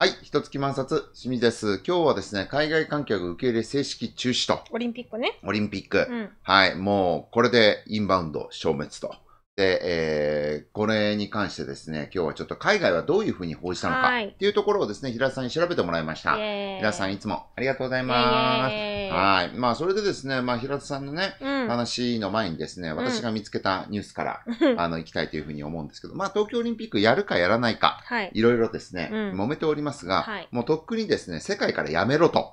はい、一月満冊、清水です。今日はですね、海外観客受け入れ正式中止と。オリンピックね。オリンピック。うん、はい、もうこれでインバウンド消滅と。で、えー、これに関してですね、今日はちょっと海外はどういうふうに報じたのかっていうところをですね、平田さんに調べてもらいました。平田さんいつもありがとうございます。はい。まあ、それでですね、まあ、平田さんのね、うん、話の前にですね、私が見つけたニュースから、うん、あの、行きたいというふうに思うんですけど、まあ、東京オリンピックやるかやらないか、はい、いろいろですね、うん、揉めておりますが、はい、もうとっくにですね、世界からやめろと。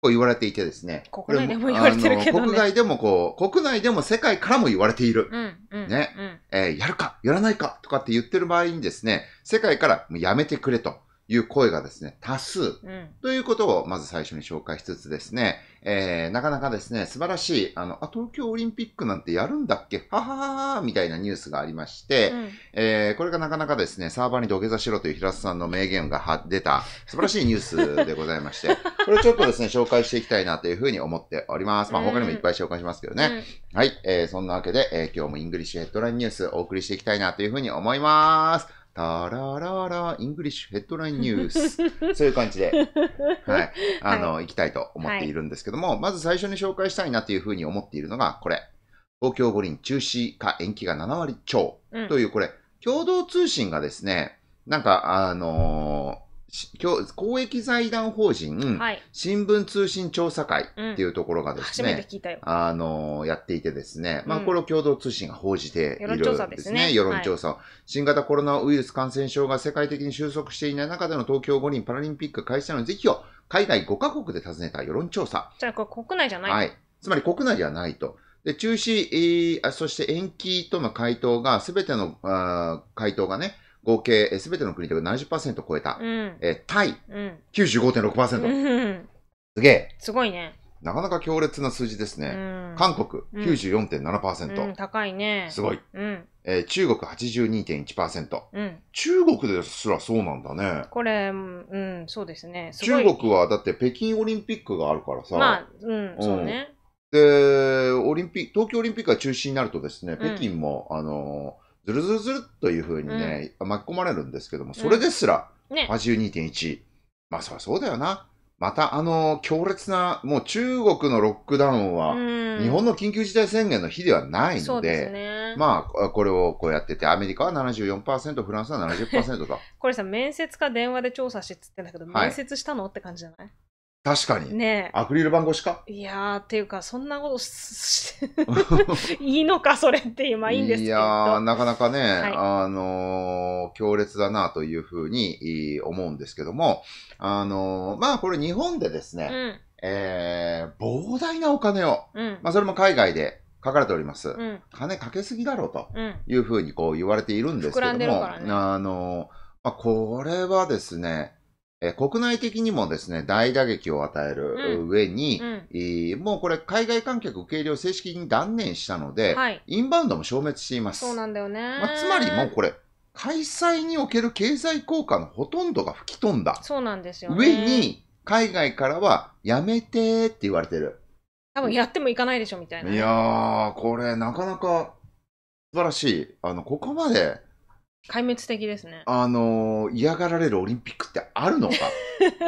構言われていてですね。国内でも言われてるけど、ね、国外でもこう、国内でも世界からも言われている。うんうん、ね、うん、えー、やるか、やらないかとかって言ってる場合にですね、世界からもうやめてくれという声がですね、多数。ということをまず最初に紹介しつつですね、えー、なかなかですね、素晴らしい、あの、あ、東京オリンピックなんてやるんだっけははははみたいなニュースがありまして、うん、えー、これがなかなかですね、サーバーに土下座しろという平田さんの名言が出た、素晴らしいニュースでございまして、これちょっとですね、紹介していきたいなというふうに思っております。まあ、他にもいっぱい紹介しますけどね。うん、はい、えー、そんなわけで、えー、今日もイングリッシュヘッドラインニュースお送りしていきたいなというふうに思います。タラララ、イングリッシュヘッドラインニュース。そういう感じで、はい。あの、はい、行きたいと思っているんですけども、はい、まず最初に紹介したいなというふうに思っているのが、これ。東京五輪中止か延期が7割超という、これ、共同通信がですね、なんか、あのー公益財団法人、はい、新聞通信調査会っていうところがですね、あの、やっていてですね、うん、まあ、これを共同通信が報じているんですね。世論調査ですね。世論調査を、はい、新型コロナウイルス感染症が世界的に収束していない中での東京五輪パラリンピック開催の是非を海外5カ国で尋ねた世論調査。じゃあ、これ国内じゃないはい。つまり国内ではないと。で、中止、えー、そして延期との回答が、すべてのあ回答がね、合計すべての国で70%を超えた。うん、えー、タイ、うん、95.6%、すげえ。すごいね。なかなか強烈な数字ですね。うん、韓国94.7%、うんうん、高いね。すごい。うんえー、中国82.1%、うん。中国ですらそうなんだね。これ、うん、そうですねす。中国はだって北京オリンピックがあるからさ。まあ、うん、うん、そうね。で、オリンピック、東京オリンピックが中止になるとですね、北京も、あのーずるずるずるというふうにね、うん、巻き込まれるんですけども、それですら、うんね、82.1。まあ、そりゃそうだよな。またあの強烈な、もう中国のロックダウンは、日本の緊急事態宣言の日ではないので、うんでね、まあ、これをこうやってて、アメリカは74%、フランスは70%と。これさ、面接か電話で調査してっつってんだけど、面接したの、はい、って感じじゃない確かに。ねアクリル板越しかいやー、っていうか、そんなことし、いいのか、それって今いいんですけど。いやー、なかなかね、はい、あのー、強烈だなというふうに思うんですけども、あのー、まあこれ日本でですね、うん、えー、膨大なお金を、うん、まあそれも海外で書かれております。うん、金かけすぎだろうというふうにこう言われているんですけども、ね、あのー、まあこれはですね、え国内的にもですね、大打撃を与える上に、うんえー、もうこれ海外観客受け入れを正式に断念したので、はい、インバウンドも消滅しています。そうなんだよね。まあ、つまりもうこれ、開催における経済効果のほとんどが吹き飛んだ。そうなんですよ、ね、上に、海外からは、やめてーって言われてる。多分やってもいかないでしょ、みたいな。いやー、これなかなか素晴らしい。あの、ここまで、壊滅的ですね。あのー、嫌がられるオリンピックってあるのか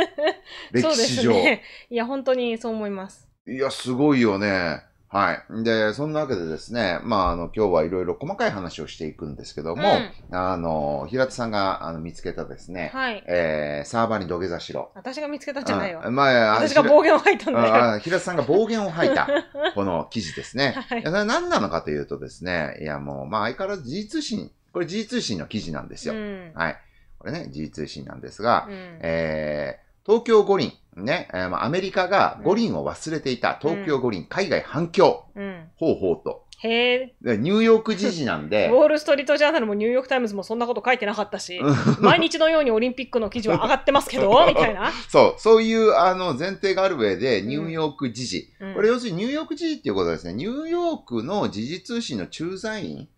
歴史上、ね。いや、本当にそう思います。いや、すごいよね。はい。で、そんなわけでですね、まあ、あの、今日はいろいろ細かい話をしていくんですけども、うん、あの、平田さんがあの見つけたですね、はい、えー、サーバーに土下座しろ。私が見つけたじゃないわ。あまあ、私が暴言を吐いたんだよ。平田さんが暴言を吐いた、この記事ですね。はい、それ何なのかというとですね、いや、もう、まあ、相変わらず事実心これ G 通信の記事なんですよ。うん、はい。これね、G 通信なんですが、うん、えー、東京五輪、ね、えまあ、アメリカが五輪を忘れていた東京五輪、海外反響、うん、ほうほうと。へえ。ニューヨーク時事なんで。ウォール・ストリート・ジャーナルもニューヨーク・タイムズもそんなこと書いてなかったし、毎日のようにオリンピックの記事は上がってますけど、みたいな。そう、そういうあの前提がある上で、ニューヨーク時事、うん、これ要するにニューヨーク時事っていうことはですね、ニューヨークの時事通信の駐在員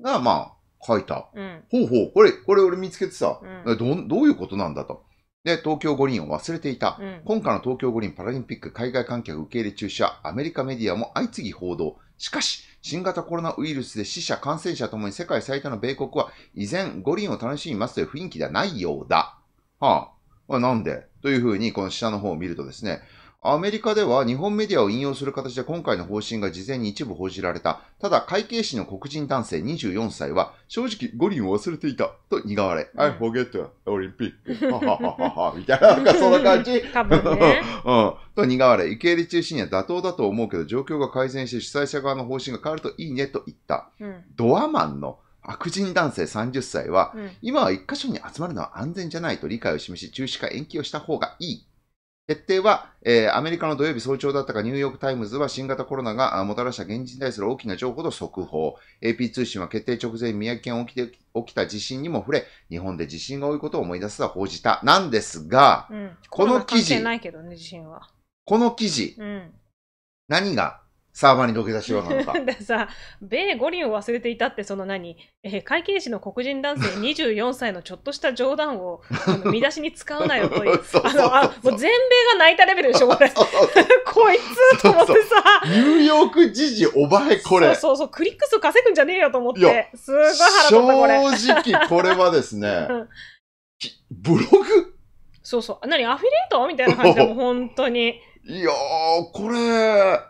が、うん、まあ、書いた。うん、ほうほう、これ、これ俺見つけてさ、うん、ど、どういうことなんだと。で、東京五輪を忘れていた、うん、今回の東京五輪パラリンピック海外観客受け入れ中止はアメリカメディアも相次ぎ報道。しかし、新型コロナウイルスで死者、感染者ともに世界最多の米国は依然五輪を楽しみますという雰囲気ではないようだ。はあ、なんでというふうに、この下の方を見るとですね、アメリカでは日本メディアを引用する形で今回の方針が事前に一部報じられた。ただ、会計士の黒人男性24歳は、正直五輪を忘れていたと苦笑い。うん、I forget オリンピック。ははははみたいな、なんかそんな感じ。多分ね。うん。と苦笑い。受け入れ中心には妥当だと思うけど、状況が改善して主催者側の方針が変わるといいねと言った。うん、ドアマンの白人男性30歳は、うん、今は一箇所に集まるのは安全じゃないと理解を示し、中止か延期をした方がいい決定は、えー、アメリカの土曜日早朝だったか、ニューヨークタイムズは新型コロナがもたらした現実に対する大きな情報と速報。AP 通信は決定直前、宮城県きて起きた地震にも触れ、日本で地震が多いことを思い出すは報じた。なんですが、うん、この記事、この記事、うん、何がサーバーに土下座しようなのか。さ、米五輪を忘れていたって、その何、えー、会計士の黒人男性24 歳のちょっとした冗談を 見出しに使うなよという、あの、あ、もう全米が泣いたレベルでしょ、これ。こいつと思ってさ。ニューヨーク時事おばえ、これ。そうそうそう、クリック数稼ぐんじゃねえよと思って。すごい腹立った、これ。正直、これはですね、ブログそうそう、何、アフィリエイトみたいな感じでも、本当に。いやー、これ、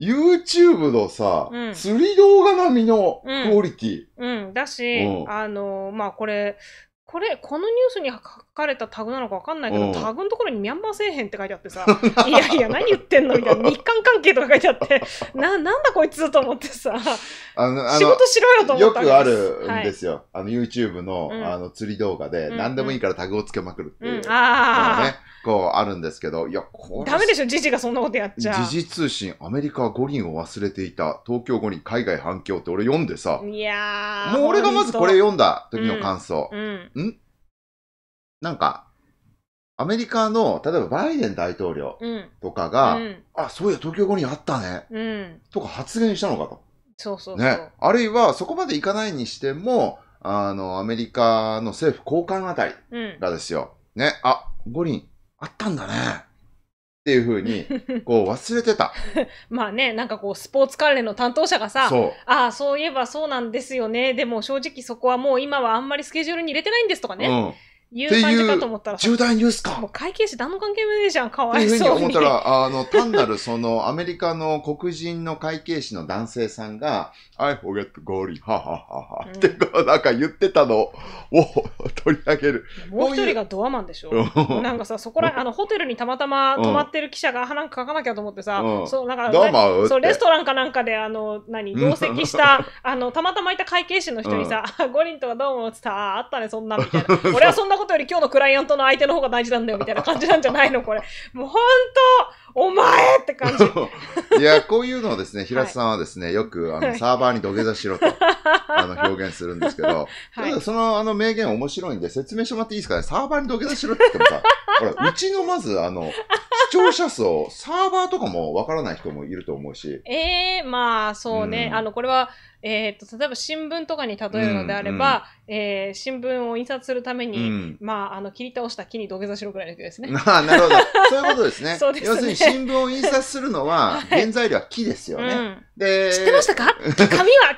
YouTube のさ、うん釣り動画並みのクオリティ。うん、だし、うんあの、まあ、これ、これ、このニュースにかかれたタグなのかわかんないけど、タグのところにミャンマー政変って書いてあってさ、いやいや、何言ってんのみたいな、日韓関係とか書いてあって、な、なんだこいつと思ってさ、あの仕事しろよと思ったよくあるんですよ。はい、あの、YouTube の,、あの釣り動画で、うん何でもいいからタグをつけまくるっていう。うん、あ。ねこうあるんですけど、いや、こダメでしょ、時事がそんなことやっちゃう。時事通信、アメリカは五輪を忘れていた、東京五輪、海外反響って俺読んでさ。いやもう俺がまずこれ読んだ時の感想。うん。うんなんか、アメリカの、例えばバイデン大統領とかが、うん。あ、そういや、東京五輪あったね、うん。とか発言したのかと。そうそうそう。ね。あるいは、そこまでいかないにしても、あの、アメリカの政府高官あたりがですよ、ね、あ、五輪あったんだね。っていうふうに、こう忘れてた。まあね、なんかこう、スポーツ関連の担当者がさ、そう。ああ、そういえばそうなんですよね。でも正直そこはもう今はあんまりスケジュールに入れてないんですとかね。うん。有罪重大ニュースか。もう会計士何の関係もねえじゃん、かわいそうに。っていうふうに思ったら、あの、単なるその、アメリカの黒人の会計士の男性さんが、I forget Gory, はははは、ってこう、なんか言ってたのを取り上げる。もう一人がドアマンでしょ。なんかさ、そこら、あの、ホテルにたまたま泊まってる記者が、うん、なんか書かなきゃと思ってさ、うん、そう、なんか、ドアマンそう、レストランかなんかで、あの、何、同席した、あの、たまたまいた会計士の人にさ、ゴリンとかどう思ってさ、あったね、そんな、みたいな。俺はそんなことより今日のクライアントの相手の方が大事なんだよみたいな感じなんじゃないのこれ。もうほんとお前って感じ。いや、こういうのをですね、平田さんはですね、はい、よくあのサーバーに土下座しろと、あの表現するんですけど、はい、そのあの名言面白いんで説明してもらっていいですかね。サーバーに土下座しろって言ってもさ、ほら、うちのまず、あの、視聴者層、サーバーとかもわからない人もいると思うし。ええー、まあ、そうね。うん、あの、これは、えっ、と、例えば新聞とかに例えるのであれば、うんうん、えー、新聞を印刷するために、うん、まあ、あの、切り倒した木に土下座しろくらいの人ですね。ああ、なるほど。そういうことですね。そうですね。要するに新聞を印刷するのは、原材料は木ですよね。で、知ってましたか紙は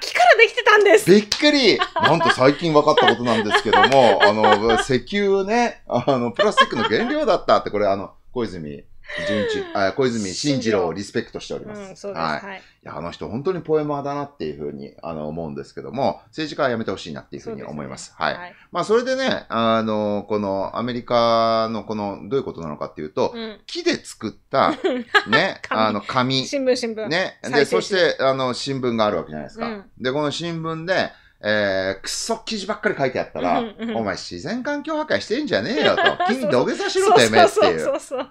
木からできてたんです。びっくりなんと最近分かったことなんですけども、あの、石油ね、あの、プラスチックの原料だったって、これ、あの、小泉。純一、あ小泉進次郎をリスペクトしております。うん、そうです。はい、いや、あの人本当にポエマーだなっていうふうに、あの、思うんですけども、政治家はやめてほしいなっていうふうに思います。すね、はい、はい、まあ、それでね、あの、このアメリカのこの、どういうことなのかっていうと、うん、木で作った、ね、あの、紙。新聞、新聞。ね。で、そして、あの、新聞があるわけじゃないですか。うん、で、この新聞で、えー、くそ記事ばっかり書いてあったら、うんうん、お前自然環境破壊してんじゃねえよと、金土下座しろてめえっていう。そうそう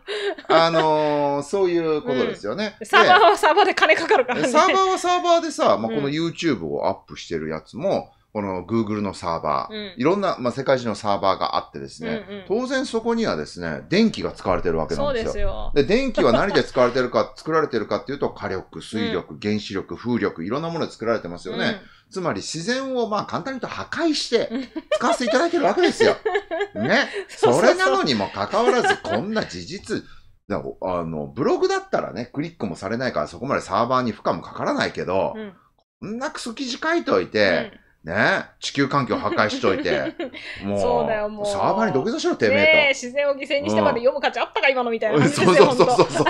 あのー、そういうことですよね、うん、サーバーはサーバーで金かかるからね。サーバーはサーバーでさ、まあ、この YouTube をアップしてるやつも、この Google のサーバー、うん、いろんな、まあ、世界中のサーバーがあってですね、うんうん、当然そこにはですね、電気が使われてるわけなんですよ。ですよで電気は何で使われてるか、作られてるかっていうと、火力、水力、原子力、風力、いろんなもので作られてますよね。うんつまり自然をまあ簡単に言うと破壊して使わせていただいてるわけですよ。ね。それなのにもかかわらず、こんな事実、あの、ブログだったらね、クリックもされないからそこまでサーバーに負荷もかからないけど、うん、こんなクソ記事書いておいて、うんね地球環境破壊しといて。もう、そうだよもうサーバーに土下座しろ、てめえと。え自然を犠牲にしてまで読む価値あったか、今のみたいなそうそうそうそうそう。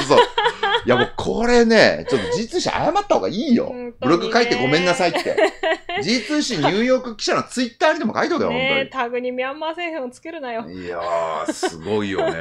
いや、もうこれね、ちょっと実習謝った方がいいよ。ブログ書いてごめんなさいって。G 通信ニューヨーク記者のツイッターにでも書いとけよ、本当に。タグにミャンマー製品をつけるなよ。いやー、すごいよね。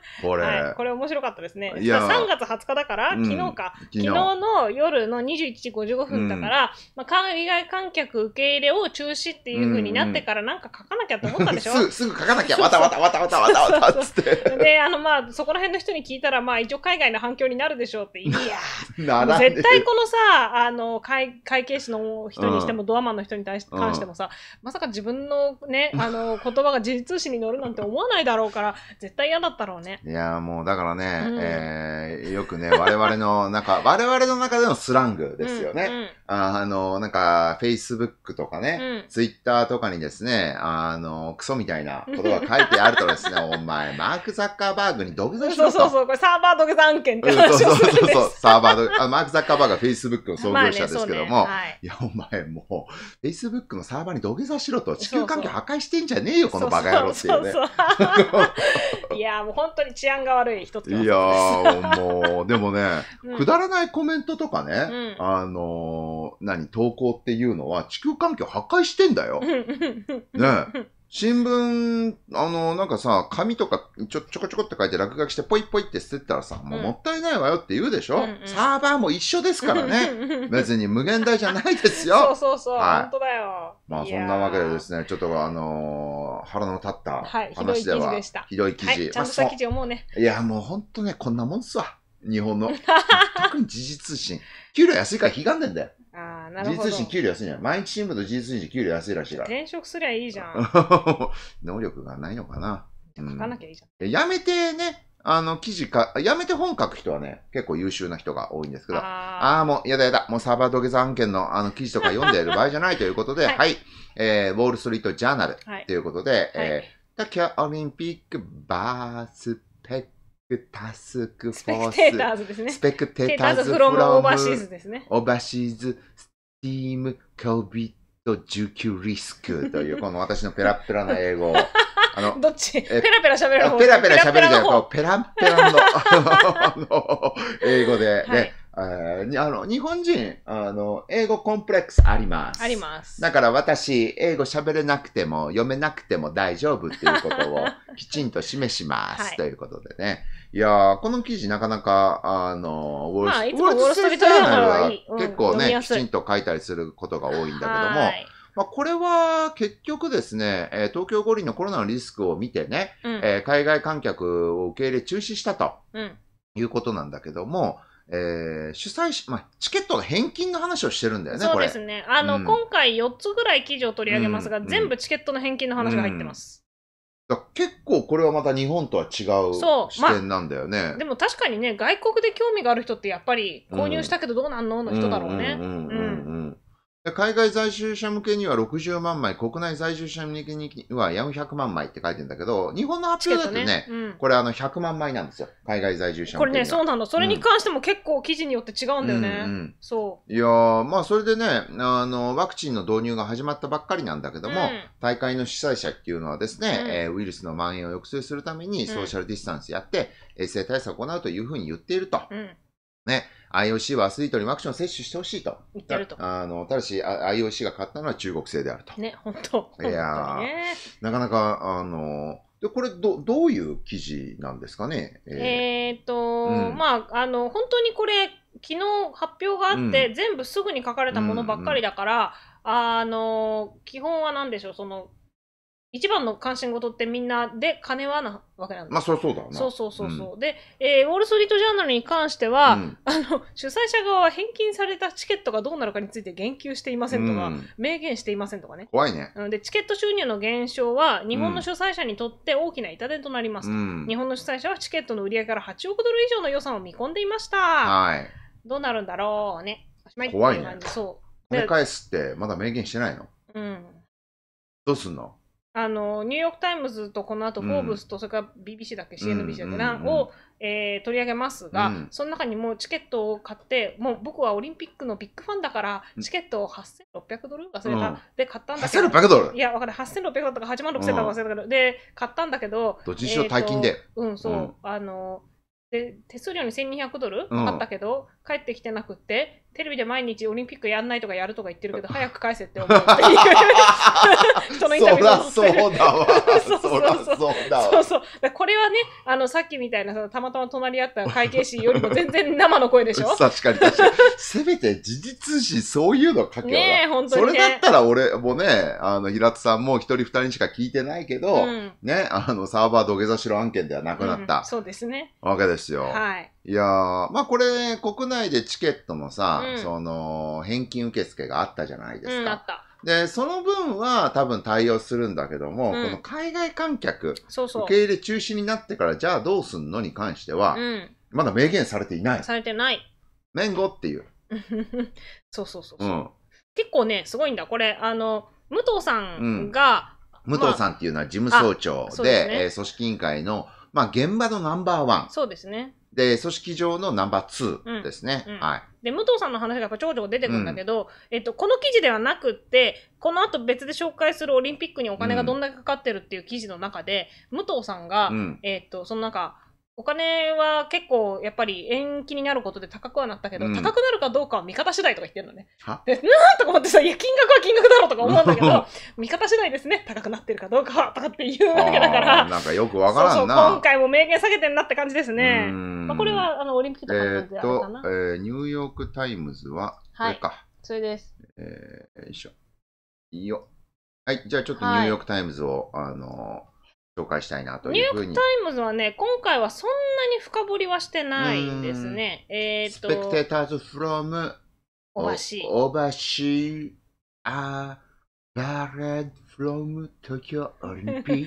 これ、これ面白かったですね。いや3月20日だから、昨日か、昨日の夜の21時55分だから、海外観客受け入れ定を中止っていうふうになってからなんか書かなきゃと思ったんでしょ、うんうん、すぐ書かなきゃ、わたわたわたわたわたわたっつって。で、あの、まあ、そこら辺の人に聞いたら、まあ、一応海外の反響になるでしょうって、い や、な絶対このさ、あの会、会計士の人にしても、ドアマンの人に対し、関してもさ、まさか自分のね、あの、言葉が時事通信に載るなんて思わないだろうから、絶対嫌だったろうね。いや、もうだからね、うん、えー、よくね、我々の中、我々の中でのスラングですよね。うんうん、あの、なんか、Facebook とかね、うん、ツイッターとかにですね、あの、クソみたいなことが書いてあるとですね、お前、マーク・ザッカーバーグに土下座しろと。そうそうそう、これサーバー土下座案件って話をするんです、うそうそうそう、サーバー土下マーク・ザッカーバーグは Facebook を創業者ですけども、ねねはい、いや、お前もう、Facebook のサーバーに土下座しろと、地球環境破壊してんじゃねえよ、このバカ野郎っていうね。いや、もう本当に治安が悪い人って。いやもう、でもね、うん、くだらないコメントとかね、あのー何、投稿っていうのは地球環境破壊してんだよ。ね新聞、あの、なんかさ、紙とかちょ、ちょこちょこって書いて落書きしてポイポイって捨てたらさ、もうもったいないわよって言うでしょ、うんうん、サーバーも一緒ですからね。別に無限大じゃないですよ。そうそうそう、はい、本当だよ。まあそんなわけでですね、ちょっとあのー、腹の立った話では、はい、ひどい記事でした。ひどい記事。はい、ちゃんとした記事思うね。いや、もう本当ね、こんなもんっすわ。日本の。特に時事通信。給料安いから悲願でんだよ。ああ、なるほど。G 通信給料安いじゃん。毎日新聞と G 通信給料安いらしいから。転職すりゃいいじゃん。能力がないのかな。書かなきゃいいじゃん。やめてね、あの、記事か、やめて本書く人はね、結構優秀な人が多いんですけど、ああもう、やだやだ、もうサーバー土下座案件のあの記事とか読んでる場合じゃないということで、はい、はい、えー、ウォールストリートジャーナルということで、はい、えー、はキャオリンピックバースクタスクフォース。スペクテーターズですね。スペクテーターズフロムオーバーシーズですね。オーバーシーズ、スティーム、COVID-19 リスクという、この私のペラペラな英語。あの、どっちペラペラ喋る方ペラペラ喋るじゃないて、ペラペラのの英語ではいあの日本人あの、英語コンプレックスあります。あります。だから私、英語喋れなくても、読めなくても大丈夫っていうことをきちんと示します。ということでね。いやこの記事なかなか、あの、ウォール・あ、ウォールストリート・ジャーナルは結構ね、きちんと書いたりすることが多いんだけども、まあ、これは結局ですね、えー、東京五輪のコロナのリスクを見てね、うん、えー、海外観客を受け入れ中止したと、うん、いうことなんだけども、えー、主催し、まあ、チケットの返金の話をしてるんだよね、そうですね。あの、うん、今回4つぐらい記事を取り上げますが、全部チケットの返金の話が入ってます。結構これはまた日本とは違う視点なんだよね、まあ、でも確かにね外国で興味がある人ってやっぱり購入したけどどうなんのの人だろうね。海外在住者向けには60万枚、国内在住者向けには400万枚って書いてんだけど、日本の発表だとね、ねうん、これあの100万枚なんですよ。海外在住者向けこれね、そうなの。それに関しても結構記事によって違うんだよね。うん、うん、そう。いやまあそれでね、あの、ワクチンの導入が始まったばっかりなんだけども、うん、大会の主催者っていうのはですね、うん、えー、ウイルスの蔓延を抑制するためにソーシャルディスタンスやって、衛生対策を行うというふうに言っていると。ね。IOC はアスリートにワクチンを接種してほしいと。言ってると。あの、ただし、IOC が買ったのは中国製であると。ね、本当いや、なかなか、あの、で、これど、どういう記事なんですかねええー、っと、うん、まあ、あの、本当にこれ、昨日発表があって、うん、全部すぐに書かれたものばっかりだから、うんうん、あの、基本は何でしょう、その、一番の関心事ってみんなで金はなわけなんですまあそりゃそうだなそうそうそうそう、うん、で、えー、ウォール・ストリート・ジャーナルに関しては、うん、あの主催者側は返金されたチケットがどうなるかについて言及していませんとか、うん、明言していませんとかね怖いねでチケット収入の減少は日本の主催者にとって大きな痛手となります、日本の主催者はチケットの売り上げから8億ドル以上の予算を見込んでいましたはいどうなるんだろうね怖いねそう返すってまだ明言してないのうんどうすんのあのニューヨーク・タイムズとこの後フォーブスと、それから BBC だっけ、CNBC だっけな、を、えー、取り上げますが、その中にもうチケットを買って、もう僕はオリンピックのビッグファンだから、チケットを8600ドル忘れた、で買ったんだけど、8600ドルいや、分かる、8600ドルとか8万6000ドル忘れたけど、で、買ったんだけど、どっちにしろ大金で。うん、そう、あので手数料に1200ドルかかったけど、帰ってきてなくってテレビで毎日オリンピックやんないとかやるとか言ってるけど 早く返せって思うい人 のインタビューそりゃそうだわ そうそうそうそうこれはねあのさっきみたいなさたまたま隣り合った会計士よりも全然生の声でしょ確かに確かにせめて時事通信そういうの書けばね本当に、ね、それだったら俺もねあの平田さんも一人二人しか聞いてないけど、うん、ねあのサーバー土下座しろ案件ではなくなった、うん、そうですねわけですよはいいやー、まあこれ、国内でチケットのさ、うんその、返金受付があったじゃないですうん、か。った。で、その分は多分対応するんだけども、うんこの海外観客、そうそう受。け入れ中止になってから、じゃあどうすんのに関しては、うん。まだ明言されていない。されてない。メ後っていう。そうそうそう。うん。結構ね、すごいんだ。これ、あの、武藤さんが、武藤さんっていうのは事務総長で、まあでねえー組織委員会の、まあ現場のナンバーワン。そうですね。で、組織上のナンバー2ですね。うんうん、はい。で、武藤さんの話がやっちょこちょこ出てくるんだけど、うん、えっと、この記事ではなくって、この後別で紹介するオリンピックにお金がどんだけかかってるっていう記事の中で、武藤さんが、えっと、その中、お金は結構やっぱり延期になることで高くはなったけど、うん高くなるかどうかは味方次第とか言ってるのね。で、なーとか思ってさ、いや、金額は金額だろうとか思うんだけど、味方次第ですね、高くなってるかどうかはとかって言うわけだからなんかよくわからそんうそう、今回も名言下げてんなって感じですねまあ、これはあのオリンピックとかえっであかな、、えーニューヨーク・タイムズは、こはいれか。それです。えーよいしょ。いいよ。はい、じゃあちょっとニューヨーク・タイムズを、あの紹介したいなというふうに。ニューヨーク・タイムズはね、今回はそんなに深掘りはしてないですね。えー、っと。スペクテーターズ・フロム・オバシー。オバシー・アー・バレッド、フロム、東京オリンピッ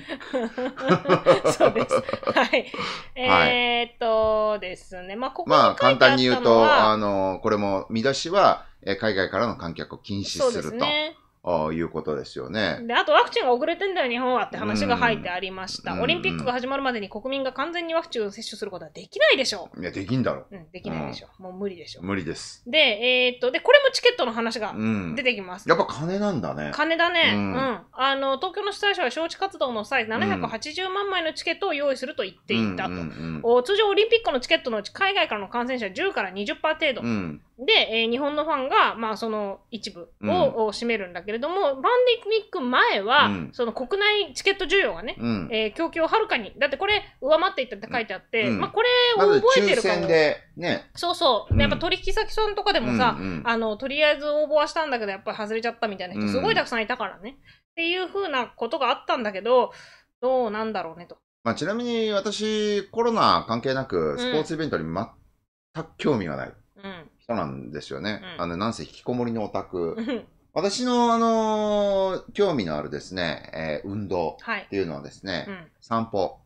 ク。そうです。はい。えー、っとですね。まあ、ここまあ、簡単に言うと、あの、これも見出しは、海外からの観客を禁止すると。そうですね。ああいうことですよね。で、あとワクチンが遅れてんだよ、日本はって話が入ってありました、うん。オリンピックが始まるまでに国民が完全にワクチンを接種することはできないでしょう。いや、できんだろう。うん、できないでしょう。もう無理でしょう。無理です。で、えー、っと、で、これもチケットの話が出てきます。うん、やっぱ金なんだね。金だね。うん。あの、東京の主催者は招致活動の際、780万枚のチケットを用意すると言っていたと。うんうんうん、通常、オリンピックのチケットのうち海外からの感染者10から20%程度。で、えー、日本のファンが、まあ、その一部を、占めるんだけど、れども、パンデミック前は、うん、その国内チケット需要がね、うん、えー、供給をはるかに、だってこれ上回っていったって書いてあって、うん、まあこれを覚えてるかも。ね、そうそう。やっぱ取引先さんとかでもさ、うんうん、あの、とりあえず応募はしたんだけど、やっぱり外れちゃったみたいな人すごいたくさんいたからね。うん、っていうふうなことがあったんだけど、どうなんだろうねと。まあちなみに私、コロナ関係なく、スポーツイベントに全く興味がない。人なんですよね。うん、あの、なんせ引きこもりのオタク私の、あのー興味のあるですね、えー運動はいっ。ていうのはですね、うん。散歩、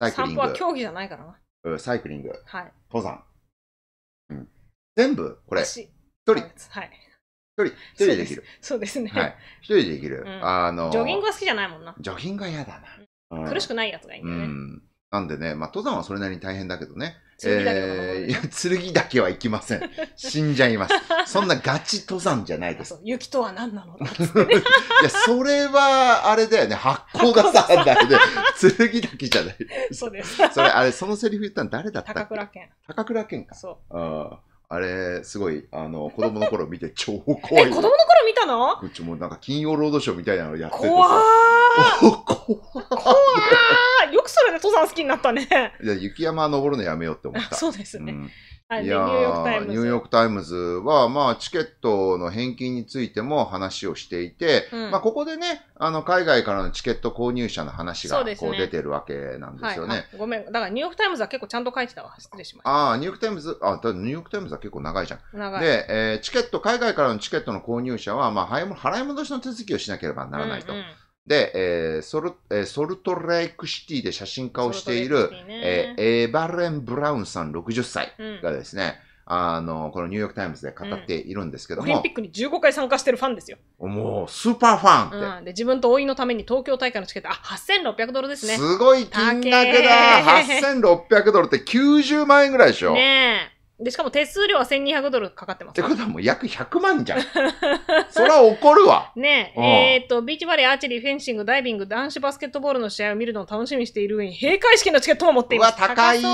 サイクリ散歩は競技じゃないからな。うん、サイクリング、はい。登山。うん、全部、これ、一人、一はい。人、一人でできる。そうですね。はい。一人でできる。うんあのジョギングは好きじゃないもんな。ジョギングは嫌だな。うん苦しくないやつがいいんだよね。ん。なんでね、まあ、登山はそれなりに大変だけどね。剣えいー、剣だけは行きません。死んじゃいます。そんなガチ登山じゃないであす。そう雪とは何なの いや、それは、あれだよね。発酵がさ、だよね。剣だけじゃない。そうです。それ、あれ、そのセリフ言ったの誰だったっ高倉健。高倉健か。そう。あれ、すごい、あの、子供の頃見て超怖怖え、い。子供の頃見たのうちもなんか金曜ロードショーみたいなのやってて怖ー怖い怖くそれで登山好きになったね。いや、雪山登るのやめようって思った。そうですね。うんはい、ニューヨークタイムズ。ニューヨークタイムズは、まあ、チケットの返金についても話をしていて、うん、まあ、ここでね、あの、海外からのチケット購入者の話が、こう、出てるわけなんですよね、ねはい、ごめん。だから、ニューヨークタイムズは結構ちゃんと書いてたわ。失礼しました。ああ、ニューヨークタイムズ、あ、だニューヨークタイムズは結構長いじゃん。長い。で、えー、チケット、海外からのチケットの購入者は、まあ、払い戻しの手続きをしなければならないと。うんうんで、えーソルえーソルトレイクシティで写真家をしているねえーエバレン・ブラウンさん60歳がですね、あの、このニューヨークタイムズで語っているんですけどオリンピ、ックに15回参加してるファンですよ。もうスーパーファンって、うん、で自分と老いのために東京大会のチケット、あ8600ドルですね。すごい金額だ !8600 ドルって90万円ぐらいでしょ、ねで、しかも手数料は1200ドルかかってます。ってことはもう約100万じゃん。そら怒るわ。ねえ、うんえーっと、ビーチバレー、アーチェリー、フェンシング、ダイビング、男子バスケットボールの試合を見るのを楽しみにしている上に、閉会式のチケットも持っていうまわ、高い。そ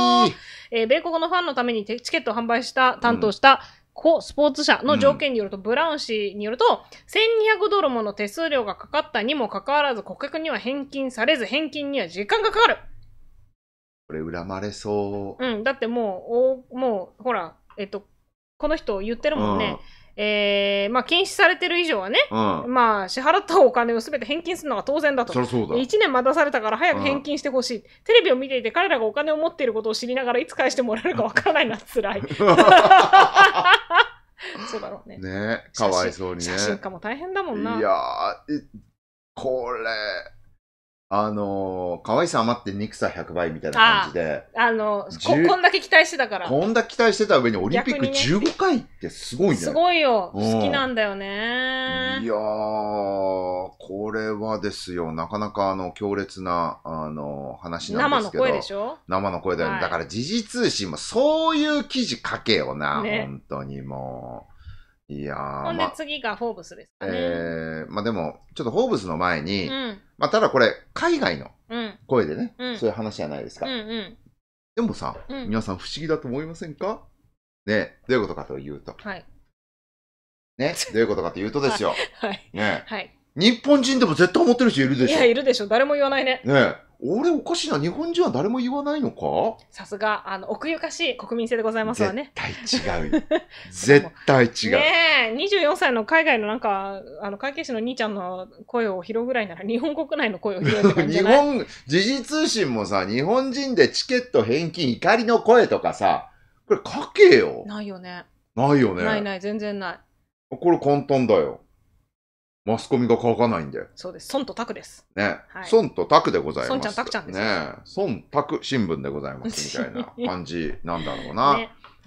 えー米国のファンのためにチケットを販売した、担当した、こスポーツ社の条件によると、ブラウン氏によると、1200ドルもの手数料がかかったにもかかわらず、顧客には返金されず、返金には時間がかかる。これ恨まれそう。うん、だってもう、おもう、ほら、えっと、この人言ってるもんね。うん、えー、まあ、禁止されてる以上はね、うん、まあ、支払ったお金をすべて返金するのが当然だと。そ1年待たされたから早く返金してほしい、うん、テレビを見ていて彼らがお金を持っていることを知りながらいつ返してもらえるかわからないのは辛い。そうだろうね。ねかわいそうにね。写真家も大変だもんな。いやこれ、あのー、可愛さ余って憎さ100倍みたいな感じで。あ、あのー、こ、こんだけ期待してたから。こんだけ期待してた上にオリンピック15回ってすごいね。すごいよ、好きなんだよね。いやー、これはですよ。なかなかあの、強烈な、あのー、話なんですけど。生の声でしょ生の声だよね、はい。だから時事通信もそういう記事書けよな、ね、本当にもう。いやほんで次がフォーブスですかね。えー、まあでも、ちょっとフォーブスの前に、うん、まあただこれ、海外の声でね、うん、そういう話じゃないですか。うんうん、でもさ、うん、皆さん不思議だと思いませんかね、どういうことかというと。はい。ね、どういうことかというとですよ。はい。ね、はい。日本人でも絶対思ってる人いるでしょ。いや、いるでしょ。誰も言わないね。ね。俺おかしいな日本人は誰も言わないのかさすがあの奥ゆかしい国民性でございますわね絶対違うよ 絶対違うねえ24歳の海外のなんかあの会計士の兄ちゃんの声を拾うぐらいなら日本国内の声を拾う 日本時事通信もさ日本人でチケット返金怒りの声とかさこれ書けよないよねないよねないない全然ないこれ簡単だよマスコミが書かないんで。そうです。孫と拓です。ね。はい、孫と拓でございます。孫ちゃん、拓ちゃんです。ね。孫拓新聞でございます。み たいな感じなんだろうな。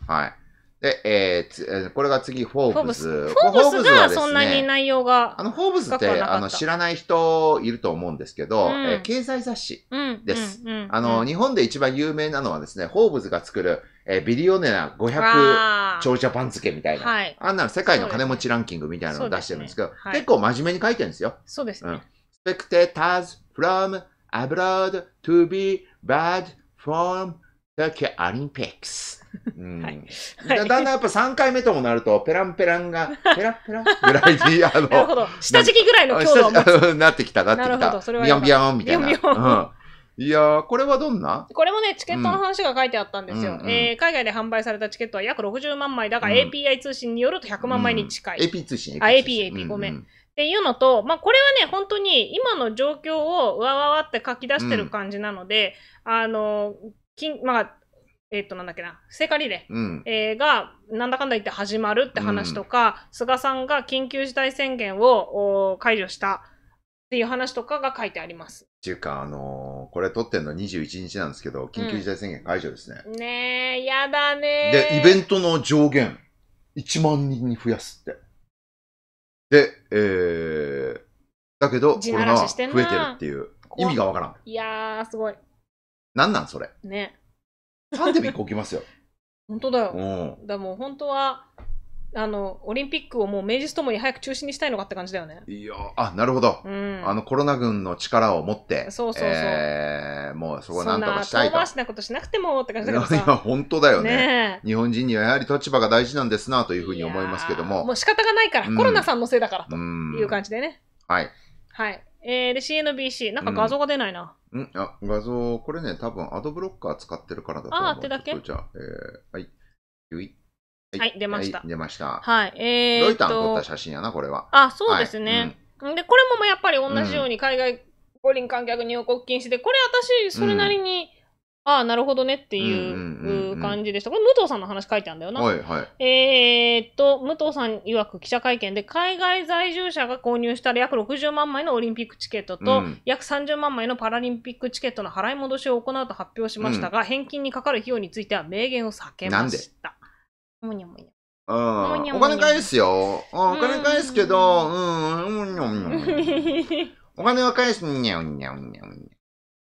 はい。で、えー、これが次、フォーブス。フォーブスがそんなに内容が。あの、フォーブスって、あの、知らない人いると思うんですけど、経済雑誌です。あの、日本で一番有名なのはですね、フォーブスが作るえー、ビリオネラ500長者パン付けみたいな、はい、あんなの世界の金持ちランキングみたいなのを出してるんですけど、ねはい、結構真面目に書いてるんですよ。そうですね。うん、s p e c ー a t o r s from abroad to be bad from Tokyo Olympics。うんはい、だんだんやっぱ3回目ともなると、ペランペランが、ペラペラぐらいに、あの、下敷きぐらいの強度をなってきた、なってきた。ビヨンビヨンみたいな。ビヨンビヨンうんいやこれはどんなこれもね、チケットの話が書いてあったんですよ。うんうん、えー、海外で販売されたチケットは約60万枚だが、うん、API 通信によると100万枚に近い。うん、AP 通信、AP 通信。あ、AP、AP、ごめん。うんうん、っていうのと、まあ、これはね、本当に今の状況をわわわって書き出してる感じなので、うん、あの、きんまあ、えっ、と、なんだっけな、聖火リレー、うん、えー、が、なんだかんだ言って始まるって話とか、うん、菅さんが緊急事態宣言を解除した。っていう話とかが書いてあります。っていうか、あのー、これ撮ってんの21日なんですけど、緊急事態宣言解除ですね。うん、ねえ、やだねで、イベントの上限、1万人に増やすって。で、えー、だけど、コロナは増えてるっていう、意味がわからん。いやー、すごい。なんなんそれ。ね。3でも1個起きますよ。本当だよ。うん。だもう本当は、あの、オリンピックをもう名実ともに早く中止にしたいのかって感じだよね。いや、あ、なるほど。うん、あの、コロナ軍の力を持って、そうそうそう。えー、もうそこはなんとかしたいと。そんな回しなことしなくてもって感じだけどさ。いや、本当だよね、ね、日本人にはやはり立場が大事なんですなというふうに思いますけども。もう仕方がないから、うん、コロナさんのせいだからという感じでね。はい。はい。えー、で、CNBC、なんか画像が出ないな。うん、あ、画像、これね、多分アドブロッカー使ってるからだと思う。あだけじゃあ、えー、はい。い。はい、出ました。はい、出ました。はい。えー、ロイターの撮った写真やな、これは。あ、そうですね。はいうん、で、これもやっぱり同じように海外五輪観客入国禁止で、これ私、それなりに、うん、ああ、なるほどねっていう感じでした。これ、武藤さんの話書いてあるんだよな。はい、はい。えー、っと、武藤さん曰く記者会見で、海外在住者が購入した約60万枚のオリンピックチケットと、うん、約30万枚のパラリンピックチケットの払い戻しを行うと発表しましたが、返金にかかる費用については明言を避けました。もにゃもにゃ。うん、お金返すよ。お金返すけど、うん、うん、お金は返すにゃんにゃんにゃん。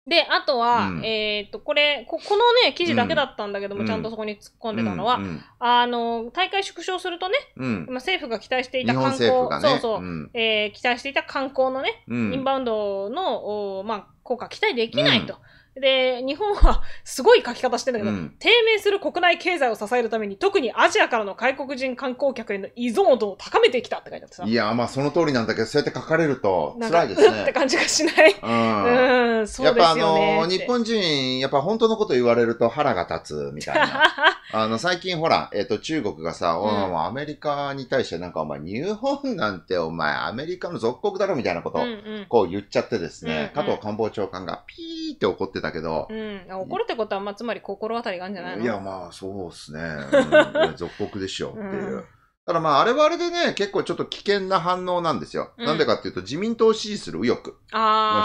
で、あとは、えっ、と、これこ、このね、記事だけだったんだけども、ちゃんとそこに突っ込んでたのは、あの、大会縮小するとね、今政府が期待していた観光、そうそう、えー、期待していた観光のね、インバウンドの、まあ、効果期待できないと。で、日本はすごい書き方してんだけど、うん、低迷する国内経済を支えるために、特にアジアからの外国人観光客への依存度を高めてきたって書いてあってさ。いや、まあその通りなんだけど、そうやって書かれると辛いですね。って感じがしない。うん。うん、そうですよね。やっぱあのー、日本人、やっぱ本当のこと言われると腹が立つみたいな。あの、最近ほら、えっ、ー、と、中国がさ、うん、アメリカに対してなんかお前、日本なんてお前、アメリカの属国だろみたいなことを、こう言っちゃってですね、うんうん、加藤官房長官がピーって怒ってたたけど。うん。怒るってことは、まあ、つまり心当たりがあるんじゃないのいや、まあ、そうですね。うん、国でしょっていう。うん、ただまあ、あれはあれでね、結構ちょっと危険な反応なんですよ。な、んでかっていうと、自民党を支持する右翼の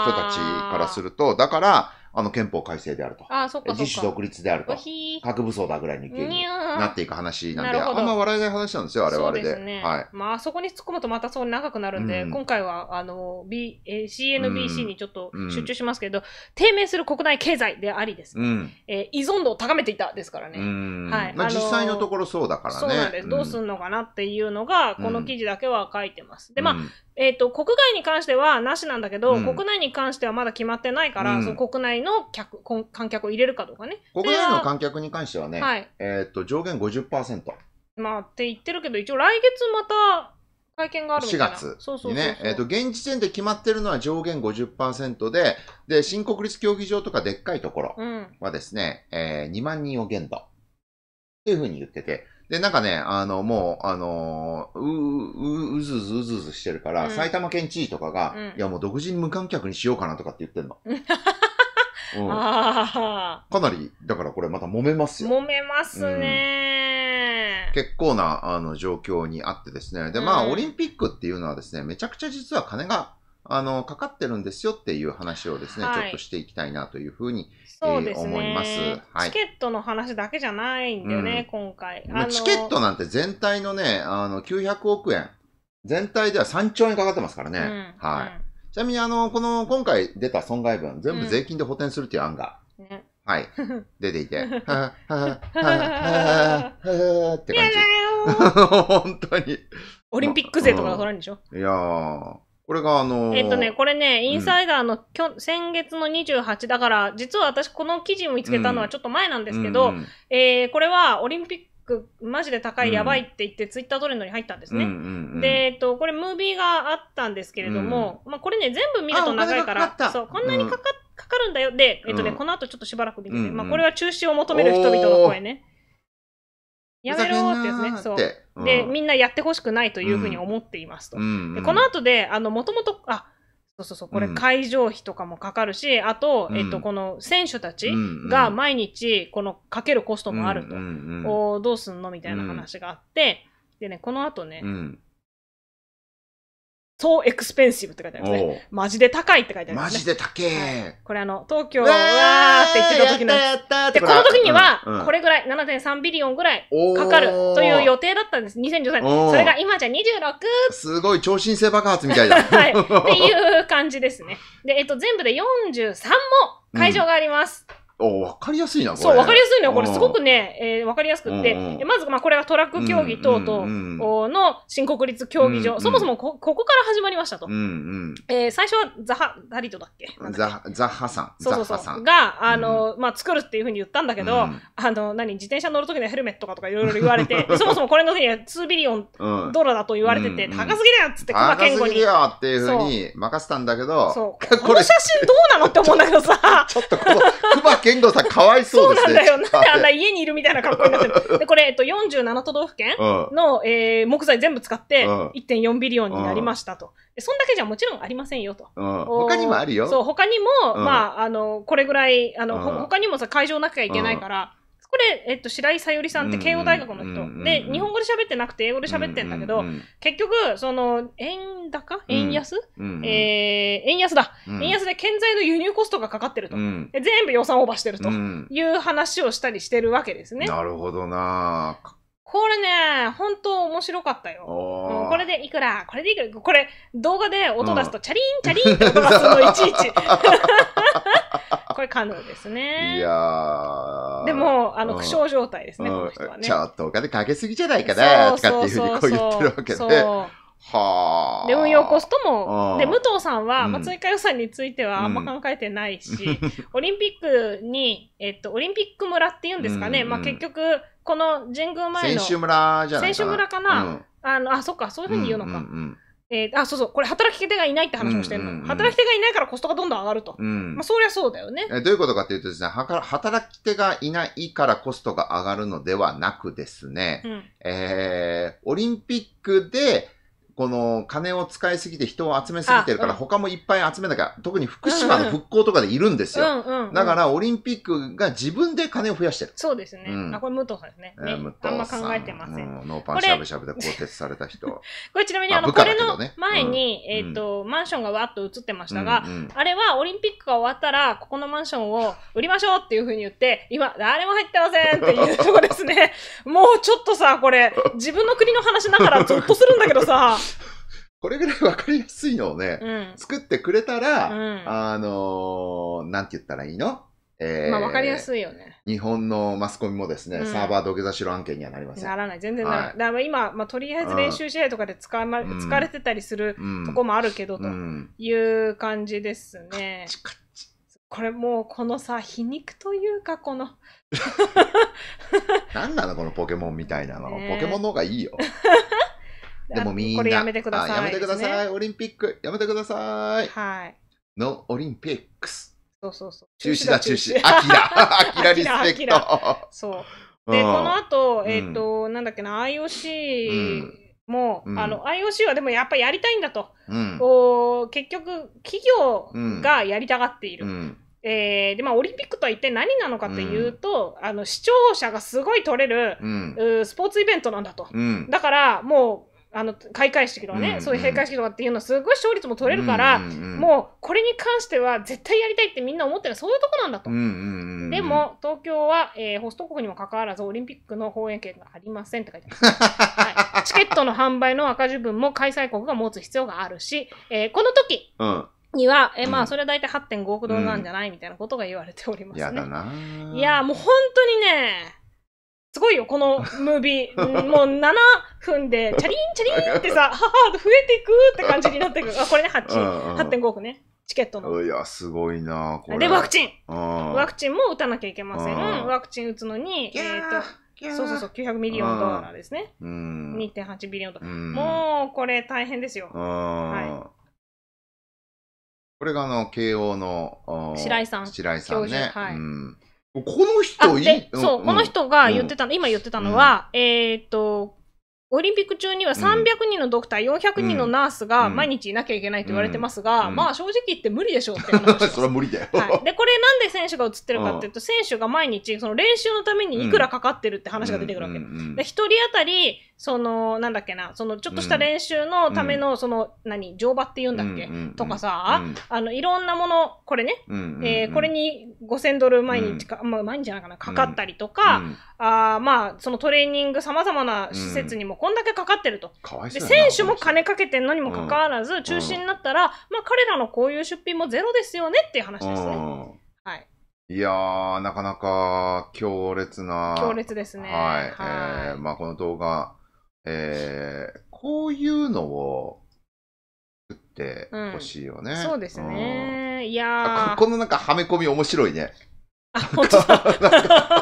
人たちからすると、だから、あの憲法改正であると。ああ、そっか自主独立であると。核武装だぐらいになっていく話なんで、あんま笑えない話なんですよ、あれはあれで。でね、はい。まあ、あそこに突っ込むとまたそう長くなるんで、うん、今回は、あの、B、えー、CNBC にちょっと集中しますけど、うん、低迷する国内経済でありですね、うん、えー、依存度を高めていたですからね。はい。まあ、実際のところそうだからね。そうなんです。どうすんのかなっていうのが、この記事だけは書いてます。で、まあ、えっ、ー、と、国外に関してはなしなんだけど、うん、国内に関してはまだ決まってないから、うん、その国内の客、観客を入れるかどうかね。国内の観客に関してはね、はい、えっ、ー、と、上限50%。まあ、って言ってるけど、一応来月また、会見があるみたいな4月そうそうそうそうえっ、ー、と、現時点で決まってるのは上限50%で、で、新国立競技場とかでっかいところはですね、うん、えー、2万人を限度。っていうふうに言ってて、で、なんかね、あの、もう、あのー、う、う、うずうずうずうずしてるから、うん、埼玉県知事とかが、うん、いやもう独自に無観客にしようかなとかって言ってんの。うん、かなり、だからこれまた揉めますよ。揉めますね、うん、結構な、あの、状況にあってですね。で、まあ、オリンピックっていうのはですね、めちゃくちゃ実は金があの、かかってるんですよっていう話をですね、はい、ちょっとしていきたいなというふうに、そうですね、えー、思います、はい。チケットの話だけじゃないんだよね、うん、今回、チケットなんて全体のね、あの、900億円。全体では3兆円かかってますからね。うん、はい、うん、ちなみに、あの、この、今回出た損害分、全部税金で補填するっていう案が。はい。出ていて、はぁ、はぁ、はぁ、はぁ、はぁって感じ。本当に。オリンピック税とかが取らんでしょ、まいやー。これがあのー、えっとね、これね、インサイダーのきょ、うん、先月の28だから、実は私この記事を見つけたのはちょっと前なんですけど、うん、えー、これはオリンピックマジで高いやばいって言ってツイッタートレンドに入ったんですね。で、えっと、これムービーがあったんですけれども、まあこれね、全部見ると長いから、そう、こんなにかか、かかるんだよ。で、えっとね、この後ちょっとしばらく見てて、まあこれは中止を求める人々の声ね。やめろってやつね。そう。で、みんなやってほしくないというふうに思っていますと。でこの後で、あの、もともと、あ、そうそうそう、これ会場費とかもかかるし、あと、えっと、この選手たちが毎日、このかけるコストもあると。おどうすんのみたいな話があって、でね、この後ね、そうエクスペンシブって書いてありますね。マジで高いって書いてあります、ね。マジで高え、はい、これあの、東京、うわーって言ってた時の。やっで、この時には、これぐらい、7.3ビリオンぐらいかかるという予定だったんです。2013年。それが今じゃ 26! すごい、超新星爆発みたいだ。はい。っていう感じですね。で、えっと、全部で43も会場があります。うんおわかりやすいな、これ。そう、わかりやすいのよ。これすごくね、えー、わかりやすくって、まず、まあ、これがトラック競技等々の新国立競技場、そもそもここから始まりましたと。うんうん、えー、最初はザハ、ダリトだっけザザハさん。そうそうそう。が、あの、うん、まあ、作るっていうふうに言ったんだけど、うん、あの、何、自転車乗るときのヘルメットかとかいろいろ言われて、そもそもこれの時には2ビリオンドルだと言われてて、高すぎだよっつって、高すぎだよっていうふうに任せたんだけど、そう。この写真どうなのって思うんだけどさ。ちょっとこの、熊健吾さん、かわいそうですね。そうなんだよ。なんであんな家にいるみたいな格好になってる。で、これ、えっと、47都道府県の、うん、えー、木材全部使って、1.4ビリオンになりましたと。そんだけじゃもちろんありませんよと。うん、他にもあるよ。そう、他にも、うん、まあ、あの、これぐらい、あの、うん、他にもさ、会場なきゃいけないから、これ、えっと、白井さゆりさんって慶応大学の人。で、日本語で喋ってなくて英語で喋ってんだけど、結局、その、円高円安、えー、円安だ、円安で建材の輸入コストがかかってると。全部予算オーバーしてるという話をしたりしてるわけですね。なるほどなこれね、本当面白かったよ。これでいくら、これでいくら、これ動画で音出すと、チャリンチャリンって音出すの、いちいち。これ可能ですね。いやでも、あの、苦笑状態ですね、うん、この人はね。ちょっとお金かけすぎじゃないかな、とかっていうふうにこう言ってるわけで。はあ。で、運用コストも、で、武藤さんは、まあ、追加予算についてはあんま考えてないし、うん、オリンピックに、えっと、オリンピック村って言うんですかね、うんうん、まあ、結局、この神宮前の。選手村じゃないかな。選手村かな。うん、あの、あ、そっか、そういうふうに言うのか。うんうんうんえー、あ、そうそう、これ働き手がいないって話もしてるの。うんうんうん、働き手がいないからコストがどんどん上がると。うん、まあ、そりゃそうだよね。えどういうことかというとですね、働き手がいないからコストが上がるのではなくですね、うん、えー、オリンピックで、この金を使いすぎて人を集めすぎてるから、他もいっぱい集めなきゃ、特に福島の復興とかでいるんですよ。だから、オリンピックが自分で金を増やしてる。そうですね。あ、これ武藤さんですね。ねあんま考えてません。ノーパンしゃぶしゃぶで更迭された人。これちなみに、あの、これの前に、えっと、マンションがわっと映ってましたが、あれはオリンピックが終わったら、ここのマンションを売りましょうっていうふうに言って、今、誰も入ってませんっていうとこですね。もうちょっとさ、これ、自分の国の話ながらゾッとするんだけどさ、これぐらいわかりやすいのをね、うん、作ってくれたら、うん、あのー、なんて言ったらいいのえー、まあわかりやすいよね。日本のマスコミもですね、うん、サーバー土下座しろ案件にはなりません。ならない、全然ならない。はい、だから今、まあ、とりあえず練習試合とかで使,、ま、使われてたりするとこもあるけど、という感じですね。これもうこのさ皮肉というかこの何なのこのポケモンみたいなの、ポケモンの方がいいよでもみんな、これやめてください、やめてください、オリンピック、やめてください。はい。のオリンピックス。そうそうそう。中止だ、中止。アキラ。アキラリスペクト。そう。で、この後、えっ、と、なんだっけな、IOC も、うん、あの IOC はでもやっぱりやりたいんだと、うん、お結局企業がやりたがっている、うん、えー、でまあ、オリンピックとは一体何なのかというと、うん、あの視聴者がすごい取れる、うん、スポーツイベントなんだと、だからもうあの開会式とかね、うんうん、そういう閉会式とかっていうのはすごい勝率も取れるから、うんうんもうこれに関しては絶対やりたいってみんな思ってるそういうとこなんだと、うんうんうんうん、でも東京は、えー、ホスト国にもかかわらずオリンピックの放映権がありませんって書いてます、はい、チケットの販売の赤字分も開催国が持つ必要があるし、えー、この時、うんには、え、まあ、それは大体8.5億ドルなんじゃない、うん、みたいなことが言われておりますね。いやだな。いや、もう本当にね、すごいよ、このムービー。もう7分で、チャリンチャリンってさ、はは、増えていくって感じになってくる。あ、これね、8、8.5億ね。チケットの。いや、すごいなこれ。で、ワクチン。ワクチンも打たなきゃいけません。ワクチン打つのに、えっ、ー、と、そうそうそう、900ミリオンドラですね。2.8ビリオンドラ。もう、これ大変ですよ。はい。これがあの、慶応の、白井さん。白井さんね。はい。うんこの人いいそう、この人が言ってたの、今言ってたのは、えっと、オリンピック中には300人のドクター、うん、400人のナースが毎日いなきゃいけないと言われてますが、うん、まあ正直言って無理でしょうって話 それは無理だよ、はい、で、これなんで選手が映ってるかっていうと、選手が毎日その練習のためにいくらかかってるって話が出てくるわけ。で、1人当たり、その、なんだっけな、そのちょっとした練習のための、その、何、乗馬って言うんだっけ、とかさ、あの、いろんなもの、これね、えー、これに5000ドル毎日か、まあ毎日じゃないかな、かかったりとか、あまあ、そのトレーニングさまざまな施設にもこんだけかかってると、うん、で選手も金かけてるのにもかかわらず、中止になったら、うん、まあ、彼らのこういう出品もゼロですよねっていう話ですね。うん、はい、いやー、なかなか強烈な。強烈ですね。はい。はい、えー、まあ、この動画、えー、こういうのを作ってほしいよね、そうですね。いやここのなんかはめ込み面白いね。あ、本当だ。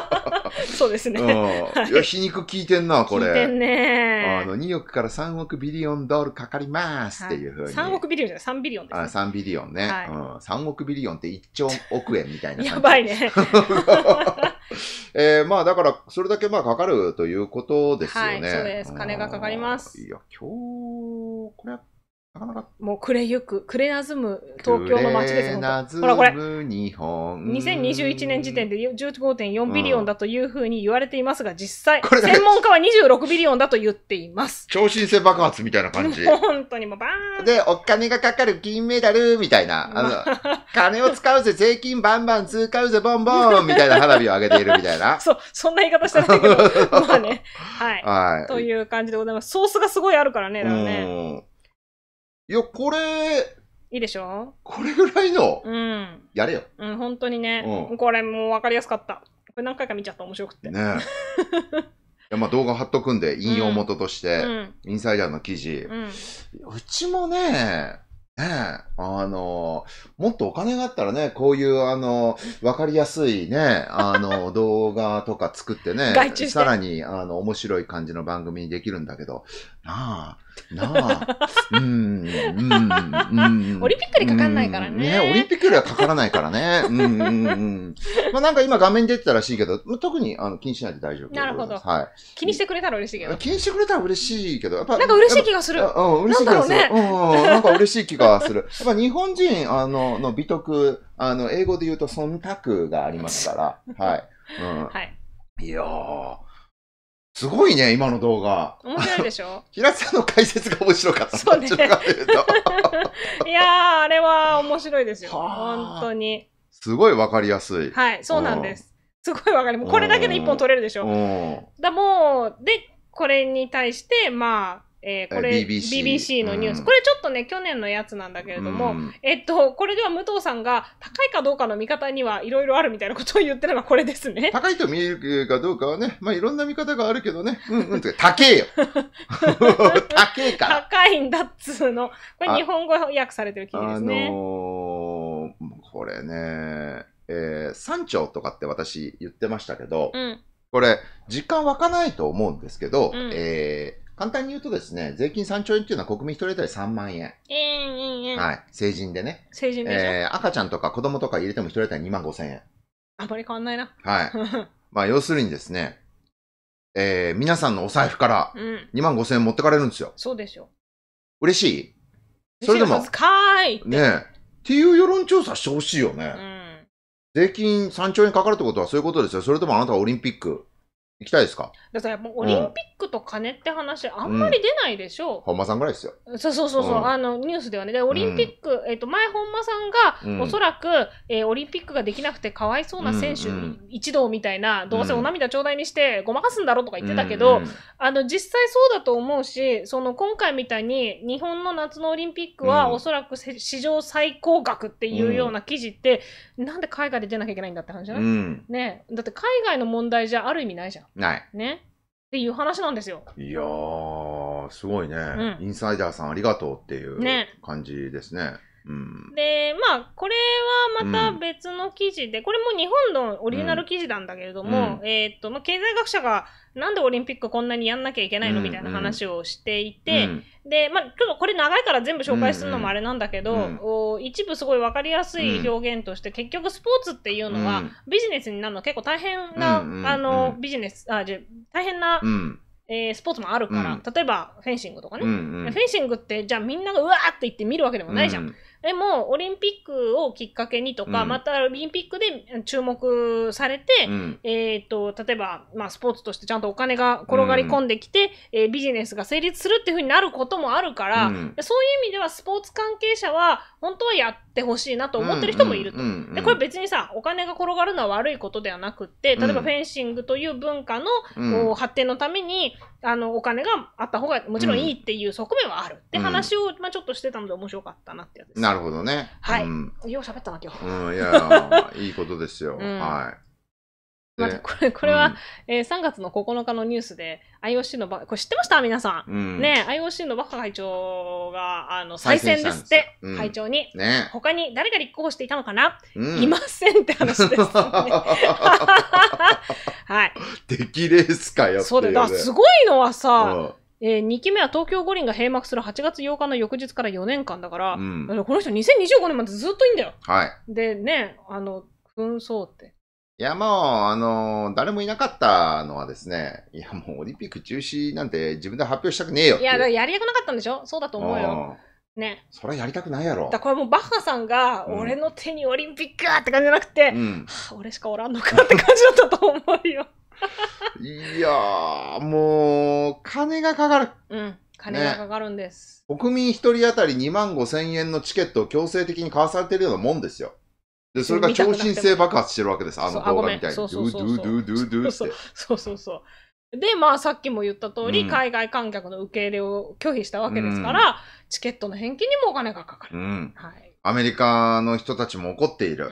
そうですね。うん。いや、皮肉効いてんな、これ。効いてんねあの、2億から3億ビリオンドルかかりますっていうふうに。3億ビリオンじゃない、3ビリオンです、ね。あ、3ビリオンね、はいうん。3億ビリオンって1兆億円みたいな。やばいね。えー、まあだから、それだけまあかかるということですよね。はい、そうです。金がかかります。いや、今日、これはなかなか。もう暮れゆく、暮れなずむ東京の街ですよ、ほらこれ。2021年時点で15.4ビリオンだというふうに言われていますが、実際、専門家は26ビリオンだと言っています。超新星爆発みたいな感じ。本当にもうバーン。で、お金がかかる金メダルみたいな。あの、金を使うぜ、税金バンバン使うぜ、ボンボンみたいな花火を上げているみたいな。そう、そんな言い方してないけど、まあね。はい。はい、という感じでございます。ソースがすごいあるからね、だからね。いや、これ、いいでしょこれぐらいの、うん。やれよ。うん、本当にね。うこれもう分かりやすかった。これ何回か見ちゃった、面白くって。ねえ。いや、まあ動画貼っとくんで、引用元としうて、ん。インサイダーの記事。うん。うちもね、ねえ、あの、もっとお金があったらね、こういう、あの、わかりやすいね、あの、動画とか作ってねさらに、あの、面白い感じの番組にできるんだけど、なあ、なあ、うん、うん、うん。オリンピックにかかんないからね。ね、オリンピックよりはかからないからね。うん、うん、うん。まあなんか今画面出てたらしいけど、特にあの気にしないで大丈夫。なるほど。はい。気にしてくれたら嬉しいけど。気にしてくれたら嬉しいけど、やっぱ。なんか嬉しい気がする。うん、嬉しい気がする。うん、なんか嬉しい気がする。やっぱ日本人、あの、の美徳、あの、英語で言うと忖度がありますから、はい。うん。はい。いやー。すごいね、今の動画。面白いでしょ 平田さんの解説が面白かった。そうね。いやー、あれは面白いですよ。本当に。すごいわかりやすい。はい、そうなんです。すごいわかりもうこれだけで一本取れるでしょ。だもう、で、これに対して、まあ、えー、これ BBC, BBC のニュース、うん、これちょっとね、去年のやつなんだけれども、うん、えっと、これでは武藤さんが高いかどうかの見方にはいろいろあるみたいなことを言ってるのがこれですね。高いと見えるかどうかはね、まあいろんな見方があるけどね、うんうんか、高えよ 高えから。高いんだっつうの。これ日本語訳されてる記事ですね。あ、あのー、これね、えー、山頂とかって私言ってましたけど、うん、これ、実感湧かないと思うんですけど、えー簡単に言うとですね、税金3兆円っていうのは国民一人当たり3万円。ええええはい。成人でね。成人でえー、赤ちゃんとか子供とか入れても一人当たり2万5千円。あんまり変わんないな。はい。まあ、要するにですね、えー、皆さんのお財布から2万5千円持ってかれるんですよ。うん、そうですよ。嬉しいそれでも。嬉しかいねえ。っていう世論調査してほしいよね。うん。税金3兆円かかるってことはそういうことですよ。それともあなたはオリンピック行きたいですかだからもうオリンピックと金って話、あんまり出ないでしょう。本間さんぐらいですよ。そうそうそうそう、あの、ニュースではね。で、オリンピック、えっ、と、前本間さんが、おそらく、えオリンピックができなくてかわいそうな選手、一同みたいな、どうせお涙頂戴にしてごまかすんだろうとか言ってたけど、あの、実際そうだと思うし、その、今回みたいに、日本の夏のオリンピックは、おそらく史上最高額っていうような記事って、なんで海外で出なきゃいけないんだって話じゃない、ねだって海外の問題じゃある意味ないじゃん。ない。ね。っていう話なんですよ。いやー、すごいね。うんインサイダーさんありがとうっていう感じですね。で、まあ、これはまた別の記事で、うん、これも日本のオリジナル記事なんだけれども、うん、えっ、と、まあ、経済学者がなんでオリンピックこんなにやんなきゃいけないのみたいな話をしていて、で、まあ、ちょっとこれ長いから全部紹介するのもあれなんだけど、一部すごいわかりやすい表現として、結局スポーツっていうのは、ビジネスになるの結構大変な、あの、ビジネス、あ、じゃ大変な、えー、スポーツもあるから、うん、例えばフェンシングとかね、うんうん、フェンシングってじゃあみんながうわーって言って見るわけでもないじゃん。うんでも、オリンピックをきっかけにとか、うん、またオリンピックで注目されて、うん、えっ、ー、と、例えば、まあ、スポーツとしてちゃんとお金が転がり込んできて、うん、えー、ビジネスが成立するっていうふうになることもあるから、そういう意味ではスポーツ関係者は、本当はやってほしいなと思ってる人もいると。で、これ別にさ、お金が転がるのは悪いことではなくって、例えばフェンシングという文化の、発展のために、あの、お金があった方がもちろんいいっていう側面はあるって話を、まあちょっとしてたので面白かったなってやつなるほどね。はい。よう喋ったな、今日。うん、いや、いいことですよ。はい。まあ、これこれは、うん、えー、3月の9日のニュースで IOC のバこれ知ってました皆さん、うん、ね IOC のバッハ会長長が、あの、再選ですって、うん、会長に。ね。他に誰が立候補していたのかな、うん、いませんって話です、ね。はい。敵齢っすか、やっぱり、ね。そうだ、だすごいのはさ、えー、2期目は東京五輪が閉幕する8月8日の翌日から4年間だから、うん、からこの人2025年までずっといいんだよ。はい。でね、あの、紛争って。いや、もう、あの、誰もいなかったのはですね、いや、もうオリンピック中止なんて自分で発表したくねえよいや、やりたくなかったんでしょそうだと思うよ。ね。それはやりたくないやろ。だからこれもうバッハさんが、俺の手にオリンピックって感じじゃなくて、うん。はあ俺しかおらんのかって感じだったと思うよ。いやー、もう、金がかかる。うん。金がかかるんです。国民一人当たり2万5千円のチケットを強制的に買わされてるようなもんですよ。で、それが超新星爆発してるわけです。あの動画みたいに。ドゥドゥドゥドゥドゥって。そうそうそう。で、まあさっきも言った通り、うん、海外観客の受け入れを拒否したわけですから、うん、チケットの返金にもお金がかかる。うん。はい。アメリカの人たちも怒っている。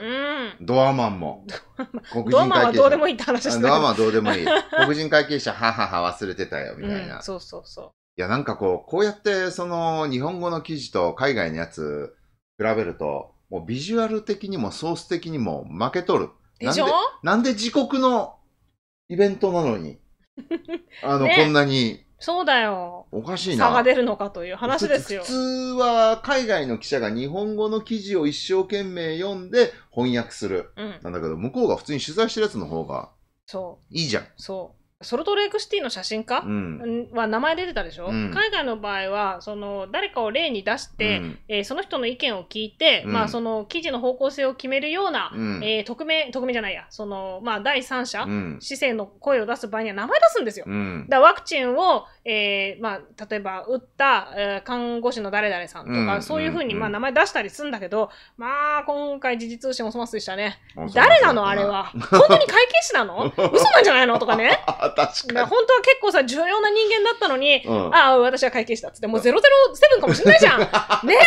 うん、ドアマンも。ドアマンはどうでもいいって話してドアマンはどうでもいい。黒人会計者、ははは忘れてたよ、みたいな、うん、そうそうそう。いや、なんかこう、こうやって、その、日本語の記事と海外のやつ、比べると、もうビジュアル的にもソース的にも負けとる。でしょなんで自国のイベントなのに、あの、ねこんなに、そうだよ。おかしいな。差が出るのかという話ですよ普。通は海外の記者が日本語の記事を一生懸命読んで翻訳する。うん。なんだけど、向こうが普通に取材してるやつの方がそう。いいじゃん。そソルトレイクシティの写真家、うん、は名前出てたでしょ、うん、海外の場合は、その、誰かを例に出して、うん、えー、その人の意見を聞いて、うん、まあ、その、記事の方向性を決めるような、うん、えー、匿名、匿名じゃないや、その、まあ、第三者、市政の声を出す場合には名前出すんですよ。だワクチンを、えー、まあ、例えば、打った、えー、看護師の誰々さんとか、そういうふうに、まあ、名前出したりするんだけど、まあ、今回、時事通信お粗末でしたね。誰なのあれは。本当に会計士なの 嘘なんじゃないのとかね。確かに。か本当は結構さ、重要な人間だったのに、うん、ああ、私は会計したっつって、もう007かもしれないじゃん。ね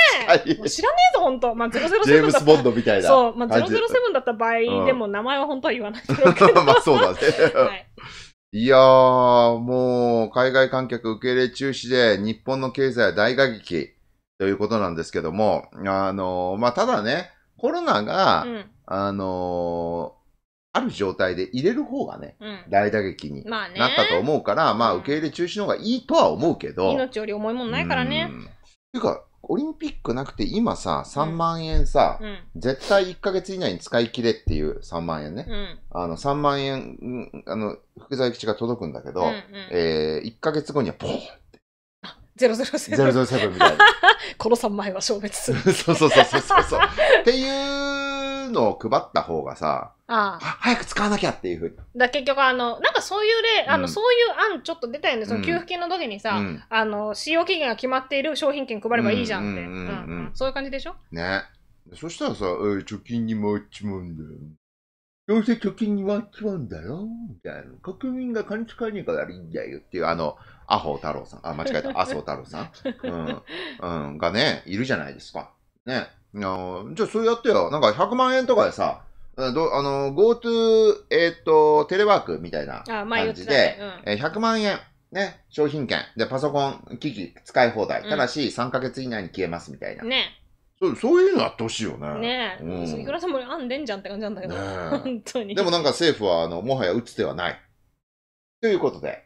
え。知らねえぞ、本当まあ、007だった。ジェームス・ボンドみたいな。そう。まあ、007だった場合、うん、でも名前は本当は言わないけど。まあ、そうだね。はい。いやー、もう、海外観客受け入れ中止で、日本の経済は大打撃ということなんですけども、あのー、まあ、ただね、コロナが、うん、あのーある状態で入れる方がね、うん、大打撃になったと思うから、まあ、ね、まあ、受け入れ中止の方がいいとは思うけど。命より重いもんないからね。とていうか、オリンピックなくて今さ、3万円さ、うん、絶対1ヶ月以内に使い切れっていう3万円ね。うん、あの、3万円、あの、福沢諭吉が届くんだけど、え1ヶ月後にはポーンって。ゼ007。007みたいな。この3万円は消滅する。そうそうそうそうそう。っていうのを配った方がさ、ああ早く使わなきゃっていうふうに。だ結局あの、なんかそういう例、あの、うん、そういう案ちょっと出たよね。その給付金の時にさ、うん、あの、使用期限が決まっている商品券配ればいいじゃんって。そういう感じでしょね。そしたらさ、えー、貯金に回っちまうんだよ。どうせ貯金に回っちまうんだよ、みたいな。国民が金使わねえからいいんだよっていう、あの、アホ太郎さん、あ、間違えた、麻生太郎さん、うん、うん、がね、いるじゃないですか。ね。あじゃあ、それやってよ。なんか100万円とかでさ、どあの、GoTo、えっ、ー、と、テレワークみたいな感じで、ねうん、100万円、ね、商品券、で、パソコン、機器使い放題、ただし、3ヶ月以内に消えますみたいな。うん、ね。そうそういうのやってほしいよね。ねえ、うん、いくらさんも編んでんじゃんって感じなんだけど、本当に。でもなんか政府はあのもはや打つ手はない。ということで、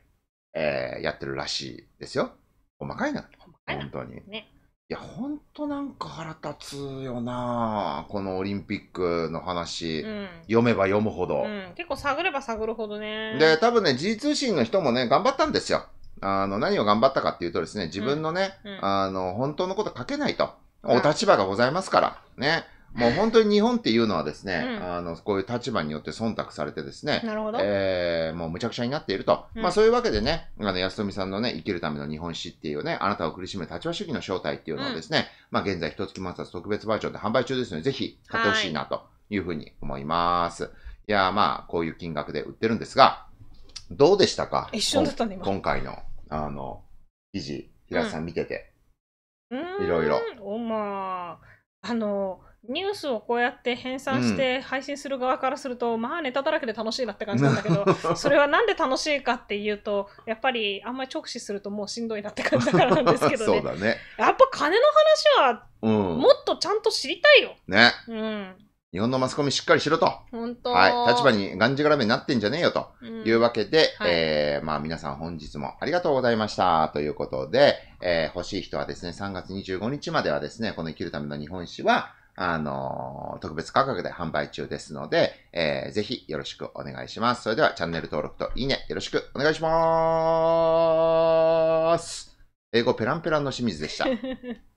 えー、やってるらしいですよ。細かいな。細かいな本当に。ねいや、ほんとなんか腹立つよなこのオリンピックの話、うん、読めば読むほど、うん、結構探れば探るほどね。で、多分ね、G 通信の人もね、頑張ったんですよ。あの、何を頑張ったかっていうとですね、自分のね、うん、あの、本当のこと書けないと。お立場がございますから、ね。もう本当に日本っていうのはですね、うん、あの、こういう立場によって忖度されてですね、なるほど。えー、もう無茶苦茶になっていると。うん、まあそういうわけでね、あの、安富さんのね、生きるための日本史っていうね、あなたを苦しむ立場主義の正体っていうのをですね、うん、まあ現在一月末特別バージョンで販売中ですので、ぜひ買ってほしいなというふうに思います。い、いやまあ、こういう金額で売ってるんですが、どうでしたか一緒だったね、今。今回の、あの、記事、平田さん見てて。うん、いろいろ。おまあ、あの、ニュースをこうやって編纂して配信する側からすると、うん、まあネタだらけで楽しいなって感じなんだけど それはなんで楽しいかっていうとやっぱりあんまり直視するともうしんどいなって感じだからなんですけどね そうだねやっぱ金の話はもっとちゃんと知りたいよ、うん、ね、うん、日本のマスコミしっかりしろと。本当。はい。立場にがんじがらめになってんじゃねえよと。いうわけで、うんはい、えー、まあ皆さん本日もありがとうございました。ということで、えー、欲しい人はですね、3月25日まではですね、この生きるための日本史は、あの、特別価格で販売中ですので、えー、ぜひよろしくお願いします。それではチャンネル登録といいねよろしくお願いします。英語ペランペランの清水でした。